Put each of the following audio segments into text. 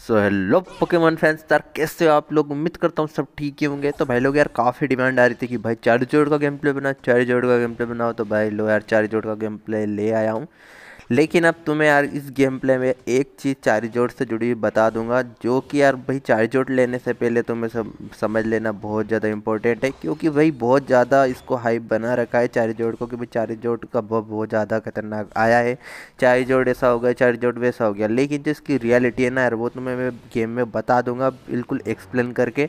so hello Pokemon fans यार कैसे हो आप लोग उम्मीद करता हूँ सब ठीक ही होंगे तो भाई लोग यार काफ़ी डिमांड आ रही थी कि भाई चार जोड़ का गेम प्ले बनाओ चार जोड़ का गेम प्ले बनाओ तो भाई लो यार चार जोड़ का गेम प्ले ले आया हूँ लेकिन अब तुम्हें यार इस गेम प्ले में एक चीज़ जोड़ से जुड़ी हुई बता दूंगा जो कि यार भाई चारिजोट लेने से पहले तुम्हें सब समझ लेना बहुत ज़्यादा इंपॉर्टेंट है क्योंकि भाई बहुत ज़्यादा इसको हाइप बना रखा है जोड़ को कि भाई चारिजोट का बहुत बहुत ज़्यादा खतरनाक आया है चारिजोट ऐसा हो गया चारिजोट वैसा हो गया लेकिन जो इसकी रियलिटी है ना यार वो तुम्हें मैं गेम में बता दूंगा बिल्कुल एक्सप्लेन करके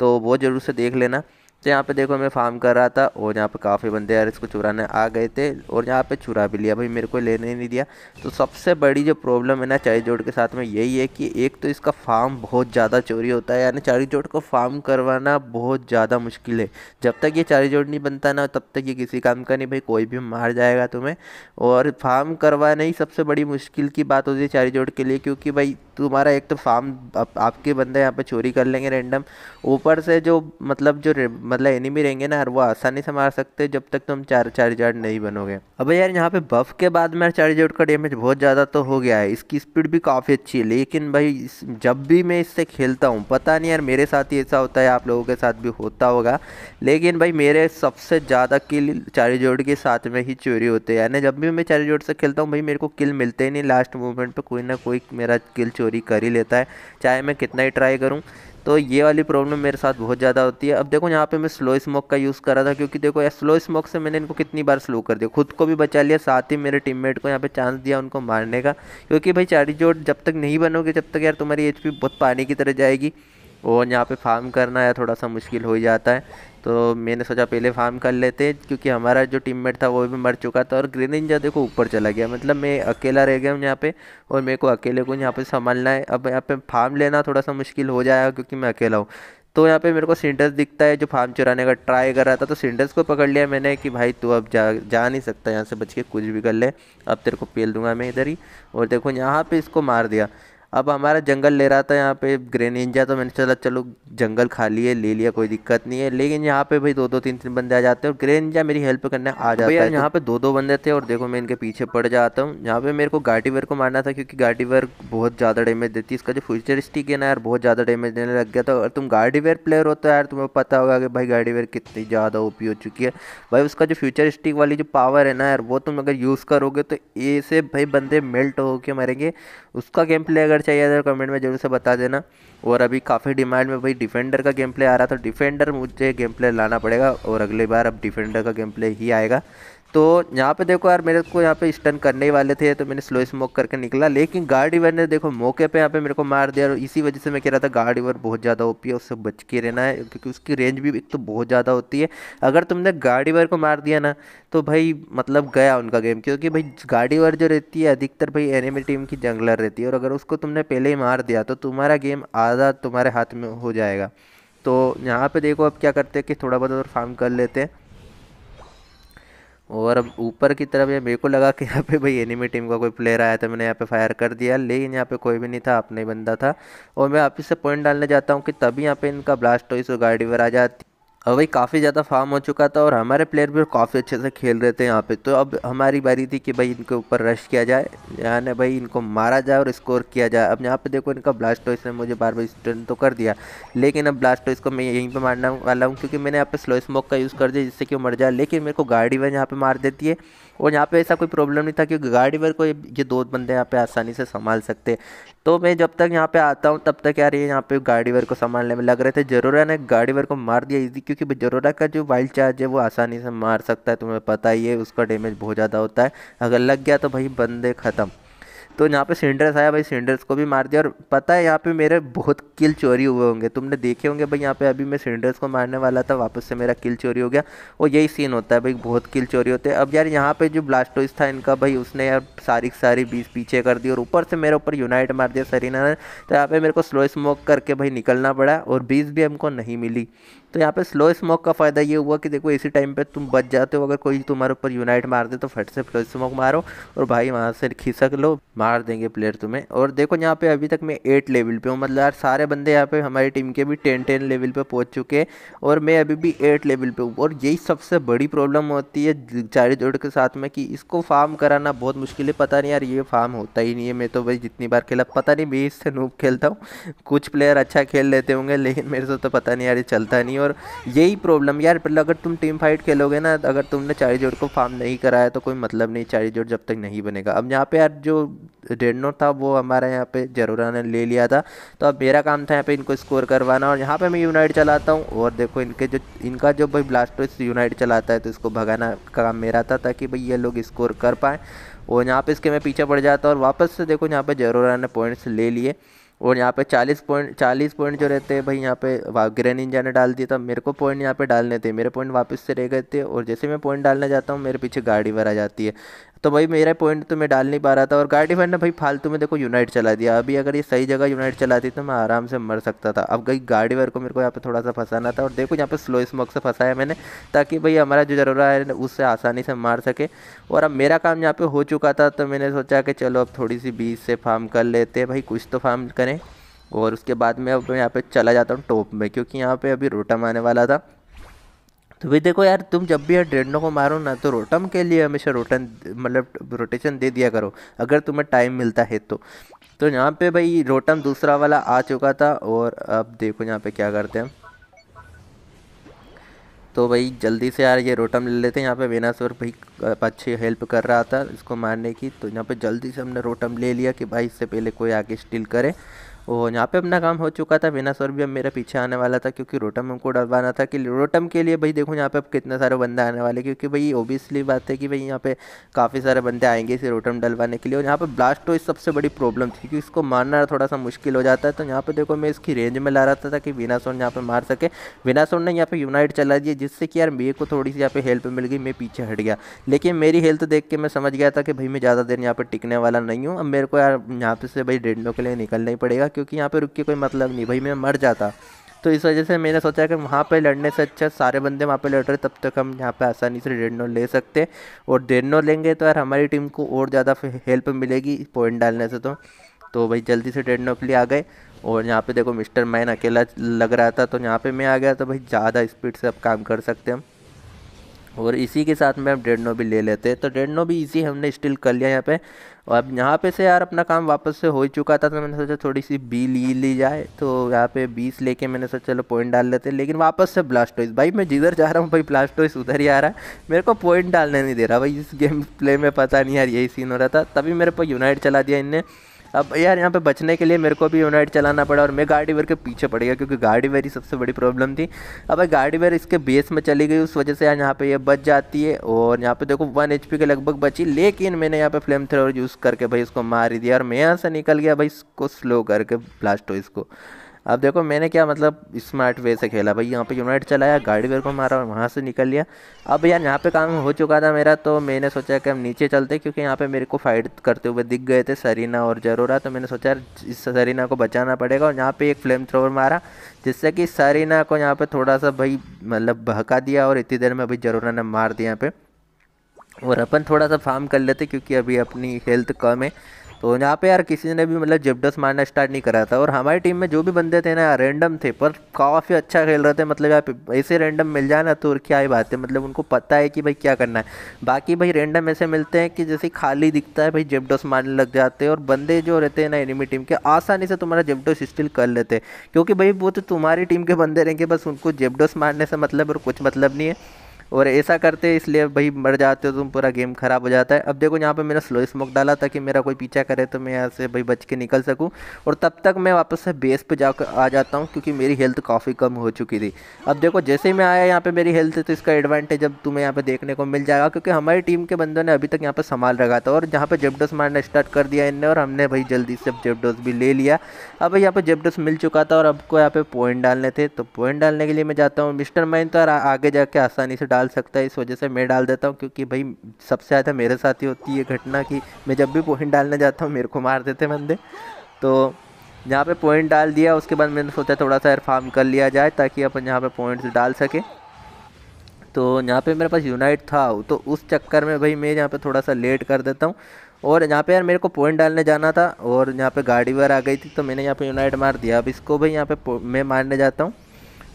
तो वो ज़रूर से देख लेना तो यहाँ पे देखो मैं फार्म कर रहा था और यहाँ पे काफ़ी बंदे यार इसको चुराने आ गए थे और यहाँ पे चुरा भी लिया भाई मेरे को लेने ही नहीं दिया तो सबसे बड़ी जो प्रॉब्लम है ना जोड़ के साथ में यही है कि एक तो इसका फार्म बहुत ज़्यादा चोरी होता है यानी चारी जोड़ को फार्म करवाना बहुत ज़्यादा मुश्किल है जब तक ये चारी जोड़ नहीं बनता ना तब तक ये किसी काम का नहीं भाई कोई भी मार जाएगा तुम्हें और फार्म करवाना ही सबसे बड़ी मुश्किल की बात होती है चारी जोड़ के लिए क्योंकि भाई तुम्हारा एक तो फार्म आपके बंदे यहाँ पर चोरी कर लेंगे रेंडम ऊपर से जो मतलब जो मतलब एनिमी रहेंगे ना यार वो आसानी से मार सकते हैं जब तक तुम चार जार्ड नहीं बनोगे अब यार यहाँ पे बफ के बाद मेरा जार्ड का डैमेज बहुत ज़्यादा तो हो गया है इसकी स्पीड भी काफ़ी अच्छी है लेकिन भाई जब भी मैं इससे खेलता हूँ पता नहीं यार मेरे साथ ही ऐसा होता है आप लोगों के साथ भी होता होगा लेकिन भाई मेरे सबसे ज़्यादा किल जोड़ के साथ में ही चोरी होते हैं यानी जब भी मैं जोड़ से खेलता हूँ भाई मेरे को किल मिलते ही नहीं लास्ट मोमेंट पर कोई ना कोई मेरा किल चोरी कर ही लेता है चाहे मैं कितना ही ट्राई करूँ तो ये वाली प्रॉब्लम मेरे साथ बहुत ज़्यादा होती है अब देखो यहाँ पे मैं स्लो स्मोक का यूज़ कर रहा था क्योंकि देखो स्लो स्मोक से मैंने इनको कितनी बार स्लो कर दिया खुद को भी बचा लिया साथ ही मेरे टीममेट को यहाँ पे चांस दिया उनको मारने का क्योंकि भाई चारी जोट जब तक नहीं बनोगे जब तक यार तुम्हारी एच बहुत पानी की तरह जाएगी और यहाँ पे फार्म करना या थोड़ा सा मुश्किल हो ही जाता है तो मैंने सोचा पहले फार्म कर लेते क्योंकि हमारा जो टीममेट था वो भी मर चुका था और ग्रीन इंजा देखो ऊपर चला गया मतलब मैं अकेला रह गया हूँ यहाँ पे और मेरे को अकेले को यहाँ पे संभालना है अब यहाँ पे फार्म लेना थोड़ा सा मुश्किल हो जाएगा क्योंकि मैं अकेला हूँ तो यहाँ पे मेरे को सिंडस दिखता है जो फार्म चुराने का ट्राई कर रहा था तो सिंटेक्स को पकड़ लिया मैंने कि भाई तू अब जा जा नहीं सकता यहाँ से बच के कुछ भी कर ले अब तेरे को पेल दूंगा मैं इधर ही और देखो यहाँ पे इसको मार दिया अब हमारा जंगल ले रहा था यहाँ पे ग्रेनिंजा तो मैंने चला चलो जंगल खाली है ले लिया कोई दिक्कत नहीं है लेकिन यहाँ पे भाई दो दो तीन तीन बंदे आ जाते हैं और ग्रेनिंजा मेरी हेल्प करने आ जाता है यहाँ पे दो दो बंदे थे और देखो मैं इनके पीछे पड़ जाता हूँ यहाँ पे मेरे को गाटीवर को मारना था क्योंकि गाटीवर बहुत ज़्यादा डैमेज देती है इसका जो फ्यूचरिस्टिक है ना यार बहुत ज़्यादा डैमेज देने लग गया था और तुम गाड़ीवेयर प्लेयर हो तो यार तुम्हें पता होगा कि भाई गार्डीवेयर कितनी ज़्यादा ओपी हो चुकी है भाई उसका जो फ्यूचरिस्टिक वाली जो पावर है ना यार वो तुम अगर यूज़ करोगे तो ऐसे भाई बंदे मेल्ट होके मरेंगे उसका गेम प्ले अगर चाहिए तो कमेंट में ज़रूर से बता देना और अभी काफ़ी डिमांड में भाई डिफेंडर का गेम प्ले आ रहा था तो डिफेंडर मुझे गेम प्ले लाना पड़ेगा और अगली बार अब डिफेंडर का गेम प्ले ही आएगा तो यहाँ पे देखो यार मेरे को यहाँ पे स्टन करने ही वाले थे तो मैंने स्लो स्मोक करके निकला लेकिन गार्ड इवर ने देखो मौके पे यहाँ पे मेरे को मार दिया और इसी वजह से मैं कह रहा था गार्ड इवर बहुत ज़्यादा ओपी है उससे बच के रहना है क्योंकि उसकी रेंज भी एक तो बहुत ज़्यादा होती है अगर तुमने गार्ड इवर को मार दिया ना तो भाई मतलब गया उनका गेम क्योंकि भाई गार्ड इवर जो रहती है अधिकतर भाई एनिमी टीम की जंगलर रहती है और अगर उसको तुमने पहले ही मार दिया तो तुम्हारा गेम आधा तुम्हारे हाथ में हो जाएगा तो यहाँ पर देखो अब क्या करते हैं कि थोड़ा बहुत और फार्म कर लेते हैं और अब ऊपर की तरफ ये मेरे को लगा कि यहाँ पे भाई एनिमी टीम का कोई प्लेयर आया था मैंने यहाँ पे फायर कर दिया लेकिन यहाँ पे कोई भी नहीं था अपने बंदा था और मैं आप इससे पॉइंट डालने जाता हूँ कि तभी यहाँ पे इनका ब्लास्ट हो इस गाड़ी पर आ जाती और हाँ भाई काफ़ी ज़्यादा फार्म हो चुका था और हमारे प्लेयर भी काफ़ी अच्छे से खेल रहे थे यहाँ पे तो अब हमारी बारी थी कि भाई इनके ऊपर रश किया जाए यानी भाई इनको मारा जाए और स्कोर किया जाए अब यहाँ पे देखो इनका ब्लास्ट टॉइस ने मुझे बार बार स्टन तो कर दिया लेकिन अब ब्लास्ट टॉइस को मैं यहीं पर मारने वाला हूँ क्योंकि मैंने यहाँ पर स्लो स्मोक का यूज़ कर दिया जिससे कि मर जाए लेकिन मेरे को गाड़ी वह यहाँ पर मार देती है और यहाँ पे ऐसा कोई प्रॉब्लम नहीं था कि गाड़ी पर कोई ये दो बंदे यहाँ पे आसानी से संभाल सकते तो मैं जब तक यहाँ पे आता हूँ तब तक यार ये यहाँ पे वर को संभालने में लग रहे थे जरूरा ने गाड़ी वर को मार दिया इजी क्योंकि जरूरा का जो वाइल्ड चार्ज है वो आसानी से मार सकता है तुम्हें पता ही है उसका डैमेज बहुत ज़्यादा होता है अगर लग गया तो भाई बंदे ख़त्म तो यहाँ पे सेंडर्स आया भाई सेंडर्स को भी मार दिया और पता है यहाँ पे मेरे बहुत किल चोरी हुए होंगे तुमने देखे होंगे भाई यहाँ पे अभी मैं सेंडर्स को मारने वाला था वापस से मेरा किल चोरी हो गया और यही सीन होता है भाई बहुत किल चोरी होते हैं अब यार यहाँ पे जो ब्लास्टोइस था इनका भाई उसने यार सारी सारी बीस पीछे कर दी और ऊपर से मेरे ऊपर यूनाइट मार दिया सरीना ने तो यहाँ पर मेरे को स्लो स्मोक करके भाई निकलना पड़ा और बीस भी हमको नहीं मिली तो यहाँ पे स्लो स्मोक का फ़ायदा ये हुआ कि देखो इसी टाइम पे तुम बच जाते हो अगर कोई तुम्हारे ऊपर यूनाइट मार दे तो फट से स्लो स्मोक मारो और भाई वहाँ से खिसक लो मार देंगे प्लेयर तुम्हें और देखो यहाँ पे अभी तक मैं एट लेवल पे हूँ मतलब यार सारे बंदे यहाँ पे हमारी टीम के भी टेन टेन लेवल पर पहुँच चुके हैं और मैं अभी भी एट लेवल पे हूँ और यही सबसे बड़ी प्रॉब्लम होती है चारी जोड़ के साथ में कि इसको फार्म कराना बहुत मुश्किल है पता नहीं यार ये फार्म होता ही नहीं है मैं तो भाई जितनी बार खेला पता नहीं मैं इससे नूब खेलता हूँ कुछ प्लेयर अच्छा खेल लेते होंगे लेकिन मेरे से तो पता नहीं यार ये चलता नहीं और यही प्रॉब्लम यार मतलब अगर तुम टीम फाइट खेलोगे ना अगर तुमने चारिजोड को फार्म नहीं कराया तो कोई मतलब नहीं चारिजोड जब तक नहीं बनेगा अब यहाँ पे यार जो रेडनो था वो हमारे यहाँ पे जरूरा ने ले लिया था तो अब मेरा काम था यहाँ पे इनको स्कोर करवाना और यहाँ पे मैं यूनाइट चलाता हूँ और देखो इनके जो इनका जो भाई ब्लास्टोस यूनाइट चलाता है तो इसको भगाना का काम मेरा था ताकि भाई ये लोग स्कोर कर पाएँ और यहाँ पे इसके मैं पीछे पड़ जाता और वापस से देखो यहाँ पे जरूरा ने पॉइंट्स ले लिए और यहाँ पे 40 पॉइंट 40 पॉइंट जो रहते हैं भाई यहाँ पे ग्रैन इंजा ने डाल दिया था मेरे को पॉइंट यहाँ पे डालने थे मेरे पॉइंट वापस से रह गए थे और जैसे मैं पॉइंट डालने जाता हूँ मेरे पीछे गाड़ी आ जाती है तो भाई मेरा पॉइंट तो मैं डाल नहीं पा रहा था और गाड़ी इवेंट ने भाई फालतू में देखो यूनाइट चला दिया अभी अगर ये सही जगह यूनाइट चलाती तो मैं आराम से मर सकता था अब गई गाड़ी इवेयर को मेरे को यहाँ पे थोड़ा सा फंसाना था और देखो यहाँ पे स्लो स्मोक से फंसाया मैंने ताकि भाई हमारा जो जरूरत है उससे आसानी से मार सके और अब मेरा काम यहाँ पर हो चुका था तो मैंने सोचा कि चलो अब थोड़ी सी बीज से फार्म कर लेते हैं भाई कुछ तो फार्म करें और उसके बाद में अब मैं यहाँ पर चला जाता हूँ टॉप में क्योंकि यहाँ पर अभी रोटम आने वाला था तो भाई देखो यार तुम जब भी यार ड्रेडनो को मारो ना तो रोटम के लिए हमेशा रोटन मतलब रोटेशन दे दिया करो अगर तुम्हें टाइम मिलता है तो तो यहाँ पे भाई रोटम दूसरा वाला आ चुका था और अब देखो यहाँ पे क्या करते हैं तो भाई जल्दी से यार ये रोटम ले लेते हैं यहाँ पे वेनासोर भाई अच्छी हेल्प कर रहा था इसको मारने की तो यहाँ पे जल्दी से हमने रोटम ले लिया कि भाई इससे पहले कोई आके स्टील करे और यहाँ पे अपना काम हो चुका था वेनासोर भी अब मेरा पीछे आने वाला था क्योंकि रोटम हमको डलवाना था कि रोटम के लिए भाई देखो यहाँ पे अब कितने सारे बंदे आने वाले क्योंकि भाई ओबियसली बात है कि भाई यहाँ पे काफ़ी सारे बंदे आएंगे इसे रोटम डलवाने के लिए और यहाँ पर ब्लास्ट तो इस सबसे बड़ी प्रॉब्लम थी क्योंकि इसको मारना थोड़ा सा मुश्किल हो जाता है तो यहाँ पर देखो मैं इसकी रेंज में ला रहा था ताकि सोन यहाँ पर मार सके सोन ने यहाँ पर यूनाइट चला दिया जिससे कि यार मेरे को थोड़ी सी यहाँ पे हेल्प मिल गई मैं पीछे हट गया लेकिन मेरी हेल्थ देख के मैं समझ गया था कि भाई मैं ज़्यादा देर यहाँ पर टिकने वाला नहीं हूँ अब मेरे को यार यहाँ पे से भाई डेढ़ के लिए निकलना ही पड़ेगा क्योंकि यहाँ पे रुक के कोई मतलब नहीं भाई मैं मर जाता तो इस वजह से मैंने सोचा कि वहाँ पे लड़ने से अच्छा सारे बंदे वहाँ पे लड़ रहे तब तक हम यहाँ पे आसानी से डेढ़ ले सकते और डेढ़ लेंगे तो यार हमारी टीम को और ज़्यादा हेल्प मिलेगी पॉइंट डालने से तो तो भाई जल्दी से डेढ़ के लिए आ गए और यहाँ पे देखो मिस्टर मैन अकेला लग रहा था तो यहाँ पे मैं आ गया तो भाई ज़्यादा स्पीड से अब काम कर सकते हम और इसी के साथ में हम डेढ़ नौ भी ले लेते हैं तो डेढ़ नौ भी इसी हमने स्टिल कर लिया यहाँ पे और अब यहाँ पे से यार अपना काम वापस से हो ही चुका था तो मैंने सोचा थोड़ी सी बी ली ली जाए तो यहाँ पे बीस लेके मैंने सोचा चलो पॉइंट डाल लेते हैं लेकिन वापस से ब्लास्टोइस भाई मैं जिधर जा रहा हूँ भाई ब्लास्टोइस उधर ही आ रहा है मेरे को पॉइंट डालने नहीं दे रहा भाई इस गेम प्ले में पता नहीं यार यही सीन हो रहा था तभी मेरे को यूनाइट चला दिया इनने अब यार यहाँ पे बचने के लिए मेरे को भी यूनाइट चलाना पड़ा और मैं गाड़ी वेर के पीछे पड़ गया क्योंकि गार्डीवेयर ही सबसे बड़ी प्रॉब्लम थी अब गाड़ी वेर इसके बेस में चली गई उस वजह से यार यहाँ पे ये बच जाती है और यहाँ पे देखो वन एच के लगभग बची लेकिन मैंने यहाँ पे फ्लेम थ्रोवर यूज़ करके भाई इसको मार ही दिया और मैं यहाँ से निकल गया भाई इसको स्लो करके ब्लास्ट हो इसको अब देखो मैंने क्या मतलब स्मार्ट वे से खेला भाई यहाँ पे यूनाइट चलाया गाड़ी वेर को मारा और वहाँ से निकल लिया अब यार यहाँ पे काम हो चुका था मेरा तो मैंने सोचा कि हम नीचे चलते क्योंकि यहाँ पे मेरे को फाइट करते हुए दिख गए थे सरीना और जरूरा तो मैंने सोचा इस सरीना को बचाना पड़ेगा और यहाँ पर एक फ्लेम थ्रोवर मारा जिससे कि सरीना को यहाँ पर थोड़ा सा भाई मतलब बहका दिया और इतनी देर में भाई जरूरा ने मार दिया यहाँ पर और अपन थोड़ा सा फार्म कर लेते क्योंकि अभी अपनी हेल्थ कम है तो यहाँ पे यार किसी ने भी मतलब जिपडस मारना स्टार्ट नहीं करा था और हमारी टीम में जो भी बंदे थे ना रेंडम थे पर काफ़ी अच्छा खेल रहे थे मतलब यार ऐसे रेंडम मिल जाए ना तो क्या ही बात है मतलब उनको पता है कि भाई क्या करना है बाकी भाई रेंडम ऐसे मिलते हैं कि जैसे खाली दिखता है भाई जेबडस मारने लग जाते हैं और बंदे जो रहते हैं ना एनिमी टीम के आसानी से तुम्हारा जिपडोस स्टिल कर लेते हैं क्योंकि भाई वो तो तुम्हारी टीम के बंदे रहेंगे बस उनको जिपडोस मारने से मतलब और कुछ मतलब नहीं है और ऐसा करते इसलिए भाई मर जाते हो तुम पूरा गेम ख़राब हो जाता है अब देखो यहाँ पे मैंने स्लो स्मोक डाला ताकि मेरा कोई पीछा करे तो मैं यहाँ से भाई बच के निकल सकूँ और तब तक मैं वापस से बेस पे जाकर आ जाता हूँ क्योंकि मेरी हेल्थ काफ़ी कम हो चुकी थी अब देखो जैसे ही मैं आया यहाँ पर मेरी हेल्थ तो इसका एडवांटेज अब तुम्हें यहाँ पर देखने को मिल जाएगा क्योंकि हमारी टीम के बंदों ने अभी तक यहाँ पर संभाल रखा था और जहाँ पर जेबडोस मारना स्टार्ट कर दिया इनने और हमने भाई जल्दी से जेबडोस भी ले लिया अब यहाँ पर जेबडोस मिल चुका था और अब को यहाँ पॉइंट डालने थे तो पॉइंट डालने के लिए मैं जाता हूँ मिस्टर माइन तो आगे जाके आसानी से डाल डाल सकता है इस वजह से मैं डाल देता हूँ क्योंकि भाई सबसे ज़्यादा मेरे साथ ही होती है घटना कि मैं जब भी पॉइंट डालने जाता हूँ मेरे को मार देते बंदे तो यहाँ पे पॉइंट डाल दिया उसके बाद मैंने सोचा थोड़ा सा यार फार्म कर लिया जाए ताकि अपन यहाँ पे पॉइंट्स डाल सके तो यहाँ पे मेरे पास यूनाइट था तो उस चक्कर में भाई मैं यहाँ पे थोड़ा सा लेट कर देता हूँ और यहाँ पे यार मेरे को पॉइंट डालने जाना था और यहाँ पे गाड़ी वगैरह आ गई थी तो मैंने यहाँ पे यूनाइट मार दिया अब इसको भाई यहाँ पे मैं मारने जाता हूँ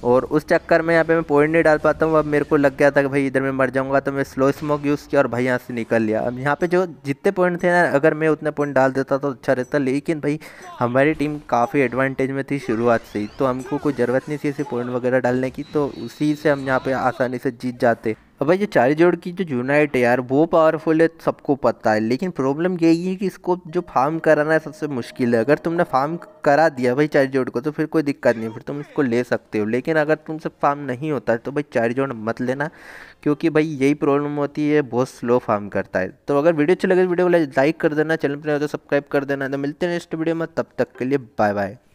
और उस चक्कर में यहाँ पे मैं पॉइंट नहीं डाल पाता हूँ अब मेरे को लग गया था कि भाई इधर मैं मर जाऊँगा तो मैं स्लो स्मोक यूज़ किया और भाई यहाँ से निकल लिया अब यहाँ पे जो जितने पॉइंट थे ना अगर मैं उतने पॉइंट डाल देता तो अच्छा रहता लेकिन भाई हमारी टीम काफ़ी एडवांटेज में थी शुरुआत से ही तो हमको कोई ज़रूरत नहीं थी ऐसे पॉइंट वगैरह डालने की तो उसी से हम यहाँ पर आसानी से जीत जाते अब भाई जो चार जोड़ की जो यूनाइट है यार वो पावरफुल है सबको पता है लेकिन प्रॉब्लम यही है कि इसको जो फार्म कराना है सबसे मुश्किल है अगर तुमने फार्म करा दिया भाई चार जोड़ को तो फिर कोई दिक्कत नहीं फिर तुम इसको ले सकते हो लेकिन अगर तुमसे फार्म नहीं होता है तो भाई चार जोड़ मत लेना क्योंकि भाई यही प्रॉब्लम होती है बहुत स्लो फार्म करता है तो अगर वीडियो अच्छी लगे वीडियो को लाइक कर देना चैनल पर तो सब्सक्राइब कर देना तो मिलते हैं नेक्स्ट वीडियो में तब तक के लिए बाय बाय